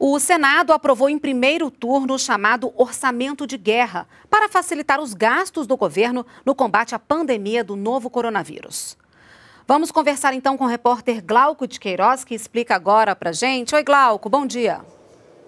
O Senado aprovou em primeiro turno o chamado orçamento de guerra para facilitar os gastos do governo no combate à pandemia do novo coronavírus. Vamos conversar então com o repórter Glauco de Queiroz, que explica agora para gente. Oi, Glauco, bom dia.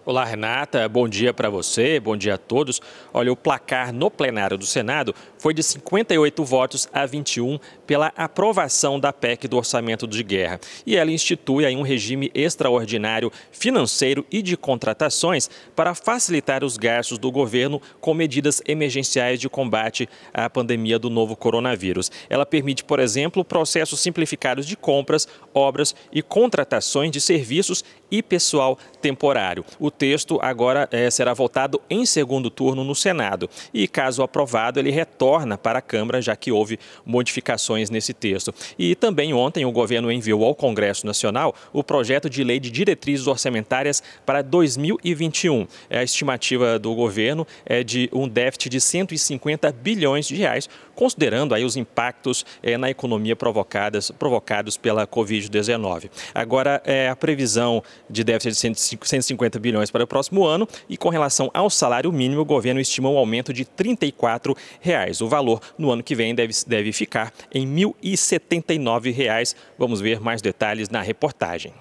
Olá, Renata. Bom dia para você, bom dia a todos. Olha, o placar no plenário do Senado foi de 58 votos a 21 pela aprovação da PEC do orçamento de guerra. E ela institui um regime extraordinário financeiro e de contratações para facilitar os gastos do governo com medidas emergenciais de combate à pandemia do novo coronavírus. Ela permite, por exemplo, processos simplificados de compras, obras e contratações de serviços e pessoal temporário. O texto agora é, será votado em segundo turno no Senado e, caso aprovado, ele retorna retorna para a Câmara, já que houve modificações nesse texto. E também ontem o governo enviou ao Congresso Nacional o projeto de lei de diretrizes orçamentárias para 2021. É, a estimativa do governo é de um déficit de 150 bilhões de reais, considerando aí os impactos é, na economia provocadas, provocados pela Covid-19. Agora, é a previsão de déficit de 150 bilhões para o próximo ano e com relação ao salário mínimo, o governo estima um aumento de R$ 34. Reais o valor no ano que vem deve, deve ficar em R$ 1.079. Vamos ver mais detalhes na reportagem.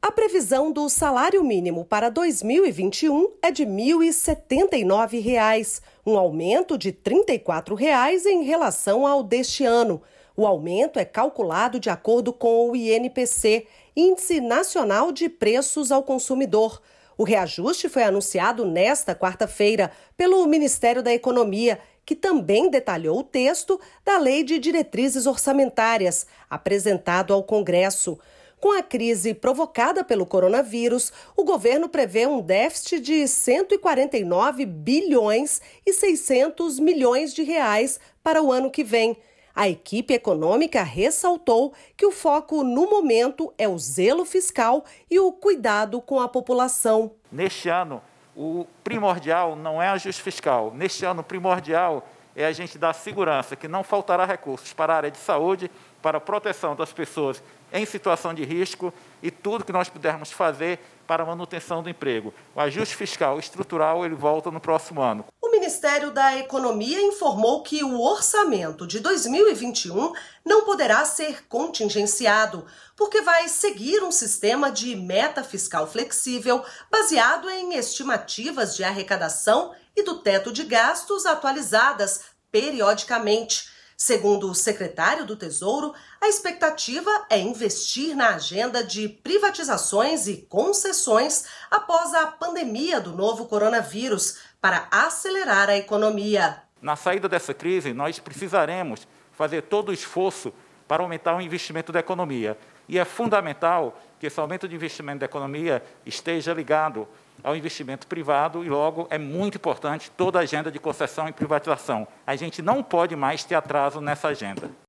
A previsão do salário mínimo para 2021 é de R$ 1.079, um aumento de R$ 34 reais em relação ao deste ano. O aumento é calculado de acordo com o INPC, Índice Nacional de Preços ao Consumidor. O reajuste foi anunciado nesta quarta-feira pelo Ministério da Economia, que também detalhou o texto da Lei de Diretrizes Orçamentárias, apresentado ao Congresso. Com a crise provocada pelo coronavírus, o governo prevê um déficit de 149 bilhões e 600 milhões de reais para o ano que vem. A equipe econômica ressaltou que o foco no momento é o zelo fiscal e o cuidado com a população. Neste ano, o primordial não é ajuste fiscal. Neste ano, o primordial é a gente dar segurança que não faltará recursos para a área de saúde, para a proteção das pessoas em situação de risco e tudo que nós pudermos fazer para a manutenção do emprego. O ajuste fiscal estrutural ele volta no próximo ano. Ministério da Economia informou que o orçamento de 2021 não poderá ser contingenciado, porque vai seguir um sistema de meta fiscal flexível baseado em estimativas de arrecadação e do teto de gastos atualizadas periodicamente. Segundo o secretário do Tesouro, a expectativa é investir na agenda de privatizações e concessões após a pandemia do novo coronavírus para acelerar a economia. Na saída dessa crise, nós precisaremos fazer todo o esforço para aumentar o investimento da economia. E é fundamental que esse aumento de investimento da economia esteja ligado ao investimento privado e, logo, é muito importante toda a agenda de concessão e privatização. A gente não pode mais ter atraso nessa agenda.